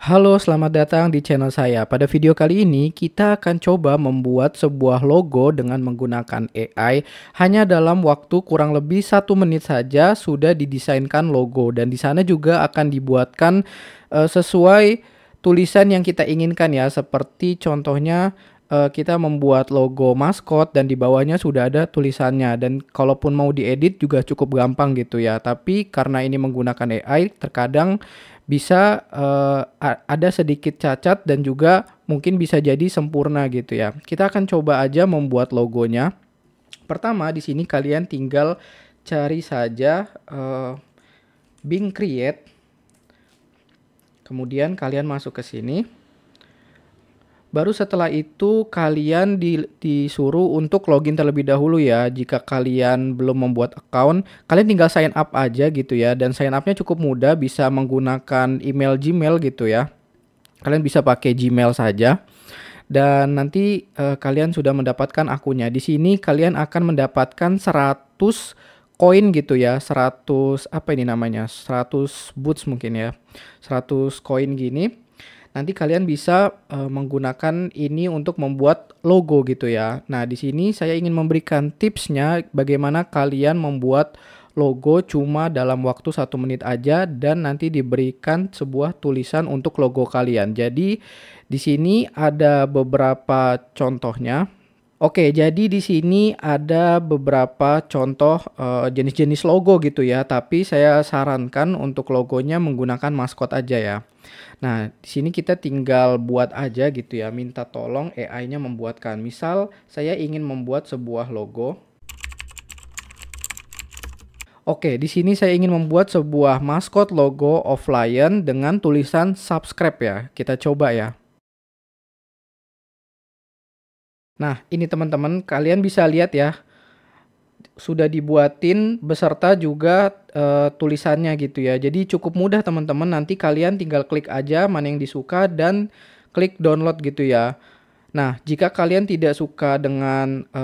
Halo, selamat datang di channel saya. Pada video kali ini, kita akan coba membuat sebuah logo dengan menggunakan AI. Hanya dalam waktu kurang lebih satu menit saja sudah didesainkan logo. Dan di sana juga akan dibuatkan uh, sesuai tulisan yang kita inginkan ya. Seperti contohnya uh, kita membuat logo maskot dan di bawahnya sudah ada tulisannya dan kalaupun mau diedit juga cukup gampang gitu ya. Tapi karena ini menggunakan AI terkadang bisa uh, ada sedikit cacat dan juga mungkin bisa jadi sempurna gitu ya. Kita akan coba aja membuat logonya. Pertama di sini kalian tinggal cari saja uh, Bing Create. Kemudian kalian masuk ke sini. Baru setelah itu kalian di, disuruh untuk login terlebih dahulu ya. Jika kalian belum membuat account, kalian tinggal sign up aja gitu ya. Dan sign upnya cukup mudah, bisa menggunakan email Gmail gitu ya. Kalian bisa pakai Gmail saja. Dan nanti eh, kalian sudah mendapatkan akunnya. Di sini kalian akan mendapatkan 100 koin gitu ya. 100 apa ini namanya? 100 boots mungkin ya. 100 koin gini nanti kalian bisa uh, menggunakan ini untuk membuat logo gitu ya. Nah, di sini saya ingin memberikan tipsnya bagaimana kalian membuat logo cuma dalam waktu satu menit aja dan nanti diberikan sebuah tulisan untuk logo kalian. Jadi di sini ada beberapa contohnya. Oke, jadi di sini ada beberapa contoh jenis eh, jenis-jenis logo gitu ya, tapi saya sarankan untuk logonya menggunakan maskot aja ya. Nah, di sini kita tinggal buat aja gitu ya, minta tolong AI-nya membuatkan. Misal saya ingin membuat sebuah logo. Oke, di sini saya ingin membuat sebuah maskot logo offline dengan tulisan subscribe ya. Kita coba ya. Nah, ini teman-teman, kalian bisa lihat ya. Sudah dibuatin beserta juga e, tulisannya gitu ya. Jadi cukup mudah teman-teman, nanti kalian tinggal klik aja mana yang disuka dan klik download gitu ya. Nah, jika kalian tidak suka dengan e,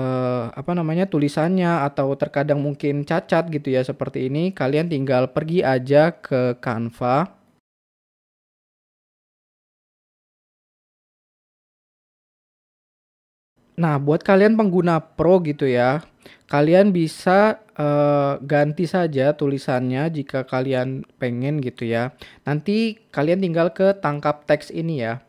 apa namanya tulisannya atau terkadang mungkin cacat gitu ya seperti ini, kalian tinggal pergi aja ke Canva. Nah, buat kalian pengguna Pro gitu ya, kalian bisa uh, ganti saja tulisannya jika kalian pengen gitu ya. Nanti kalian tinggal ke tangkap teks ini ya.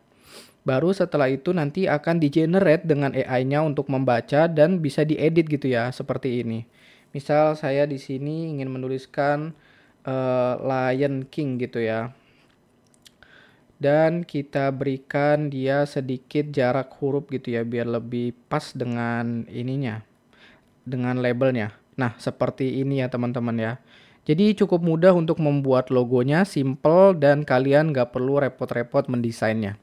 Baru setelah itu nanti akan di-generate dengan AI-nya untuk membaca dan bisa diedit gitu ya, seperti ini. Misal saya di sini ingin menuliskan uh, Lion King gitu ya dan kita berikan dia sedikit jarak huruf gitu ya biar lebih pas dengan ininya dengan labelnya nah seperti ini ya teman-teman ya jadi cukup mudah untuk membuat logonya simple dan kalian nggak perlu repot-repot mendesainnya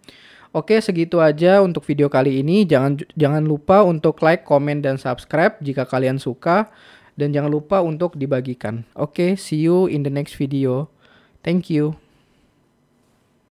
Oke, segitu aja untuk video kali ini. Jangan jangan lupa untuk like, comment, dan subscribe jika kalian suka dan jangan lupa untuk dibagikan. Oke, see you in the next video. Thank you.